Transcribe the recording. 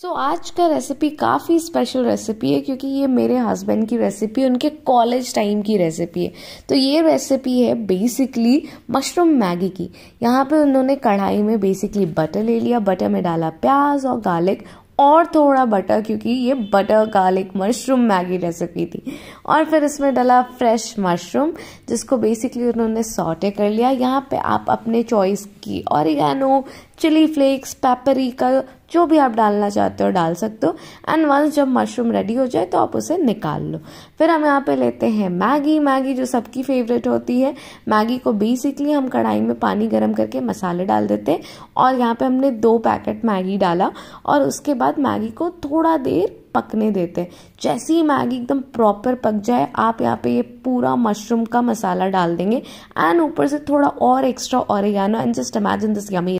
सो so, आज का recipe काफ़ी स्पेशल रेसिपी है क्योंकि ये मेरे हस्बैंड की रेसिपी उनके कॉलेज टाइम की रेसिपी है तो ये रेसिपी है बेसिकली मशरूम मैगी की यहाँ पे उन्होंने कढ़ाई में बेसिकली बटर ले लिया बटर में डाला प्याज और गार्लिक और थोड़ा बटर क्योंकि ये butter garlic mushroom Maggi recipe थी और फिर इसमें डाला फ्रेश मशरूम जिसको बेसिकली उन्होंने सॉटे कर लिया यहाँ पे आप अपने चॉइस की और चिली फ्लेक्स पेपरिका जो भी आप डालना चाहते हो डाल सकते हो एंड वंस जब मशरूम रेडी हो जाए तो आप उसे निकाल लो फिर हम यहाँ पे लेते हैं मैगी मैगी जो सबकी फेवरेट होती है मैगी को बेसिकली हम कढ़ाई में पानी गर्म करके मसाले डाल देते हैं और यहाँ पे हमने दो पैकेट मैगी डाला और उसके बाद मैगी को थोड़ा देर पकने देते हैं जैसे ही मैगी एकदम प्रॉपर पक जाए आप यहाँ पे ये पूरा मशरूम का मसाला डाल देंगे एंड ऊपर से थोड़ा और extra oregano and just imagine this yummy